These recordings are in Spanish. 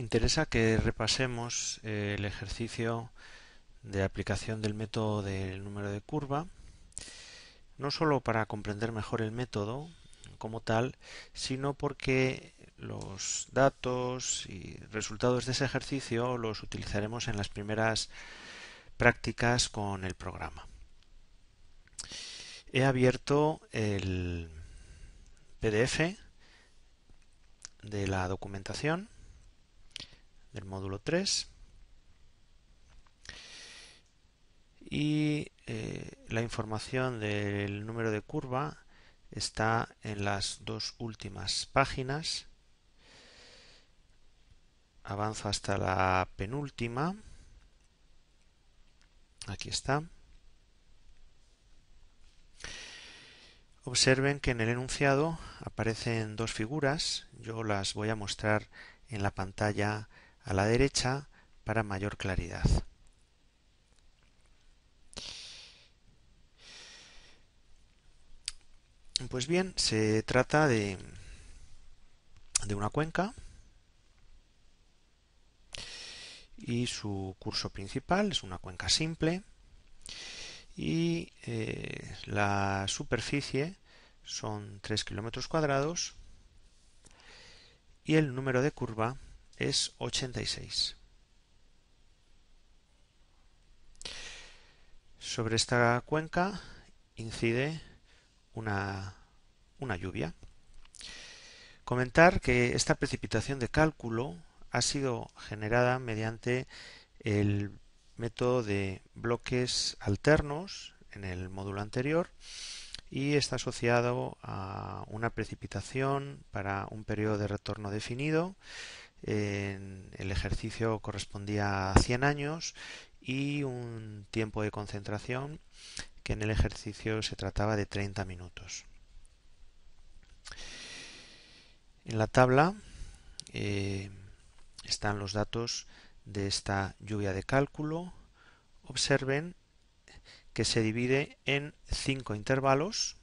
interesa que repasemos eh, el ejercicio de aplicación del método del número de curva, no sólo para comprender mejor el método como tal, sino porque los datos y resultados de ese ejercicio los utilizaremos en las primeras prácticas con el programa. He abierto el PDF de la documentación del módulo 3. Y eh, la información del número de curva está en las dos últimas páginas. Avanzo hasta la penúltima. Aquí está. Observen que en el enunciado aparecen dos figuras. Yo las voy a mostrar en la pantalla a la derecha para mayor claridad. Pues bien, se trata de, de una cuenca y su curso principal es una cuenca simple y eh, la superficie son 3 kilómetros cuadrados y el número de curva es 86. Sobre esta cuenca incide una, una lluvia. Comentar que esta precipitación de cálculo ha sido generada mediante el método de bloques alternos en el módulo anterior y está asociado a una precipitación para un periodo de retorno definido en el ejercicio correspondía a 100 años y un tiempo de concentración que en el ejercicio se trataba de 30 minutos. En la tabla eh, están los datos de esta lluvia de cálculo. Observen que se divide en 5 intervalos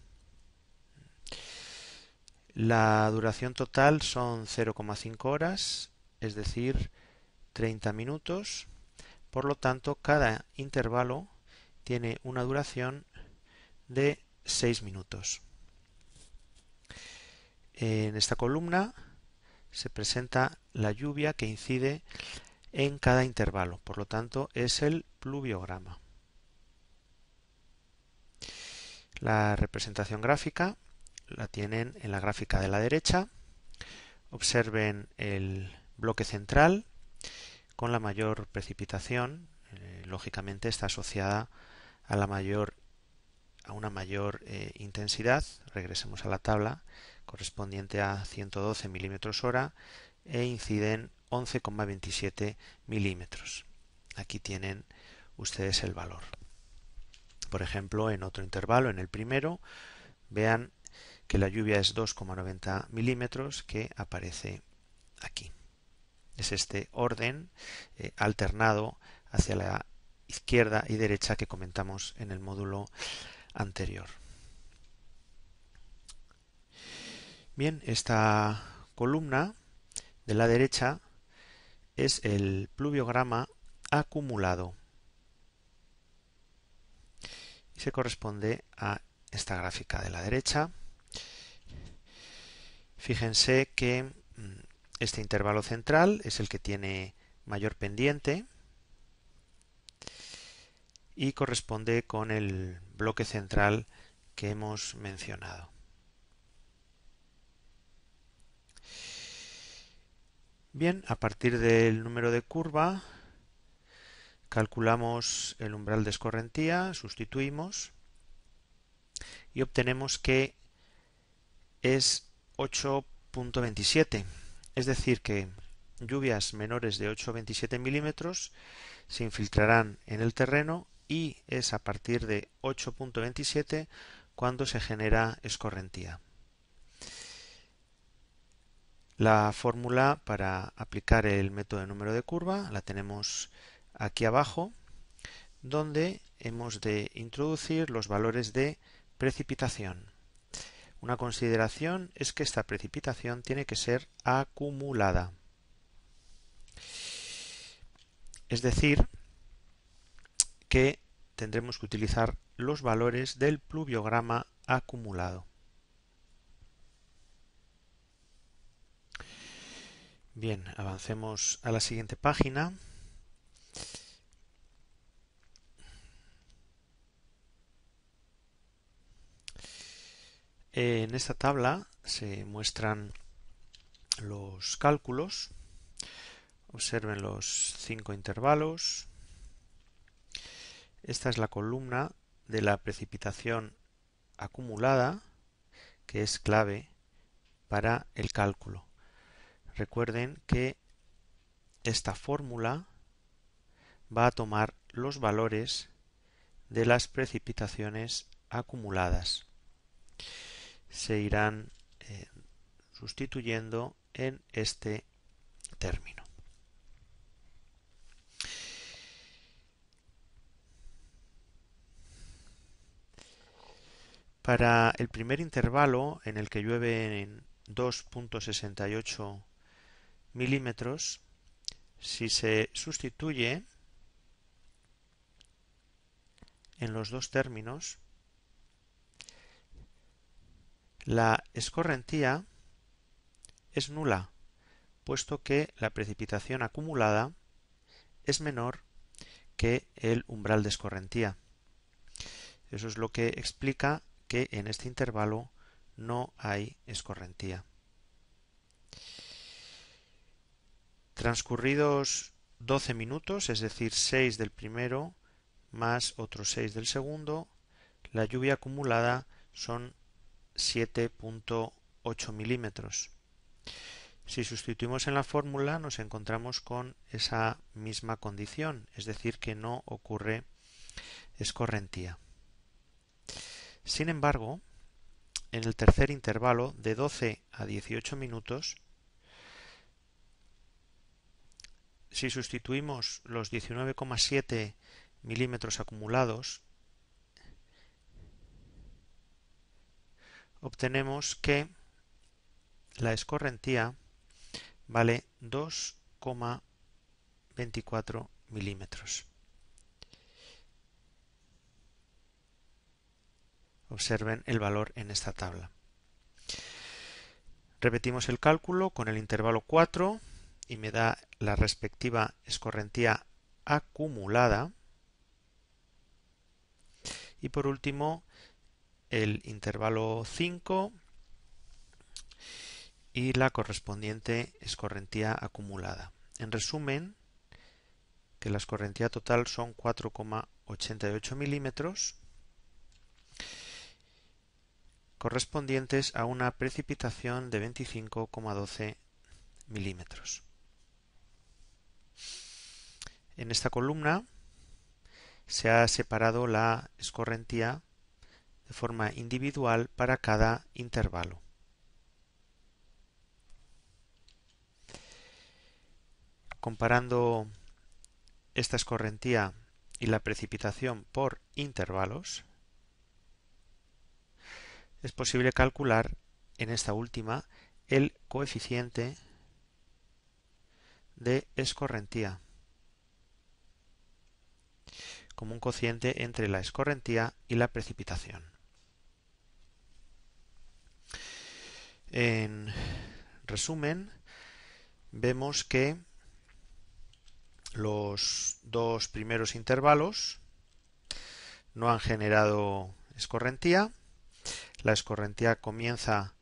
la duración total son 0,5 horas, es decir, 30 minutos. Por lo tanto, cada intervalo tiene una duración de 6 minutos. En esta columna se presenta la lluvia que incide en cada intervalo, por lo tanto es el pluviograma. La representación gráfica la tienen en la gráfica de la derecha. Observen el bloque central con la mayor precipitación. Eh, lógicamente está asociada a la mayor a una mayor eh, intensidad. Regresemos a la tabla correspondiente a 112 milímetros hora e inciden 11,27 milímetros. Aquí tienen ustedes el valor. Por ejemplo, en otro intervalo, en el primero, vean que la lluvia es 2,90 milímetros que aparece aquí. Es este orden eh, alternado hacia la izquierda y derecha que comentamos en el módulo anterior. Bien, esta columna de la derecha es el pluviograma acumulado y se corresponde a esta gráfica de la derecha. Fíjense que mm, este intervalo central es el que tiene mayor pendiente y corresponde con el bloque central que hemos mencionado. Bien, a partir del número de curva calculamos el umbral de escorrentía, sustituimos y obtenemos que es 8.27. Es decir, que lluvias menores de 8.27 milímetros se infiltrarán en el terreno y es a partir de 8.27 cuando se genera escorrentía. La fórmula para aplicar el método de número de curva la tenemos aquí abajo, donde hemos de introducir los valores de precipitación. Una consideración es que esta precipitación tiene que ser acumulada. Es decir, que tendremos que utilizar los valores del pluviograma acumulado. Bien, avancemos a la siguiente página. En esta tabla se muestran los cálculos. Observen los cinco intervalos. Esta es la columna de la precipitación acumulada, que es clave para el cálculo. Recuerden que esta fórmula va a tomar los valores de las precipitaciones acumuladas se irán eh, sustituyendo en este término. Para el primer intervalo en el que llueve en 2.68 milímetros, si se sustituye en los dos términos, la escorrentía es nula, puesto que la precipitación acumulada es menor que el umbral de escorrentía. Eso es lo que explica que en este intervalo no hay escorrentía. Transcurridos 12 minutos, es decir, 6 del primero más otros 6 del segundo, la lluvia acumulada son 7.8 milímetros. Si sustituimos en la fórmula nos encontramos con esa misma condición, es decir, que no ocurre escorrentía. Sin embargo, en el tercer intervalo, de 12 a 18 minutos, si sustituimos los 19,7 milímetros acumulados obtenemos que la escorrentía vale 2,24 milímetros. Observen el valor en esta tabla. Repetimos el cálculo con el intervalo 4 y me da la respectiva escorrentía acumulada. Y por último, el intervalo 5 y la correspondiente escorrentía acumulada. En resumen, que la escorrentía total son 4,88 milímetros correspondientes a una precipitación de 25,12 milímetros. En esta columna se ha separado la escorrentía de forma individual para cada intervalo. Comparando esta escorrentía y la precipitación por intervalos, es posible calcular en esta última el coeficiente de escorrentía como un cociente entre la escorrentía y la precipitación. En resumen, vemos que los dos primeros intervalos no han generado escorrentía. La escorrentía comienza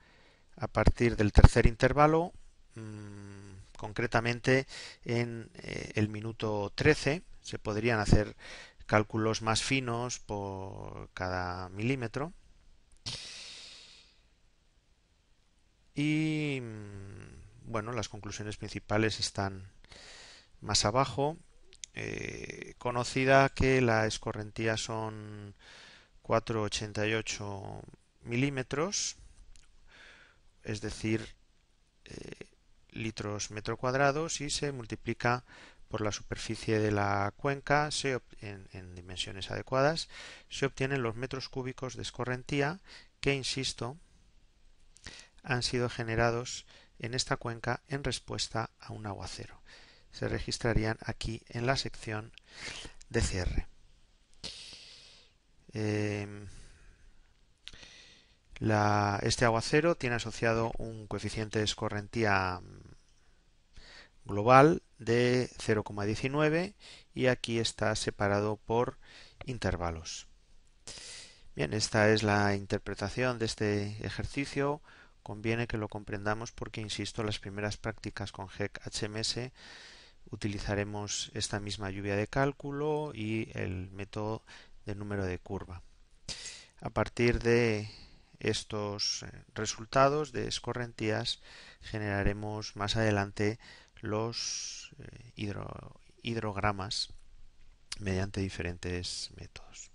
a partir del tercer intervalo, mm, concretamente en eh, el minuto 13. Se podrían hacer cálculos más finos por cada milímetro. Y mm, bueno, las conclusiones principales están más abajo. Eh, conocida que la escorrentía son 4,88 milímetros, es decir, eh, litros metro cuadrado, si se multiplica por la superficie de la cuenca en dimensiones adecuadas, se obtienen los metros cúbicos de escorrentía que, insisto, han sido generados en esta cuenca en respuesta a un aguacero. Se registrarían aquí en la sección de cierre. Em, este aguacero tiene asociado un coeficiente de escorrentía mm, global de 0,19 y aquí está separado por intervalos. Bien, esta es la interpretación de este ejercicio conviene que lo comprendamos porque, insisto, las primeras prácticas con GEC HMS utilizaremos esta misma lluvia de cálculo y el método de número de curva. A partir de estos eh, resultados de escorrentías generaremos más adelante los eh, hidrogramas mediante diferentes métodos.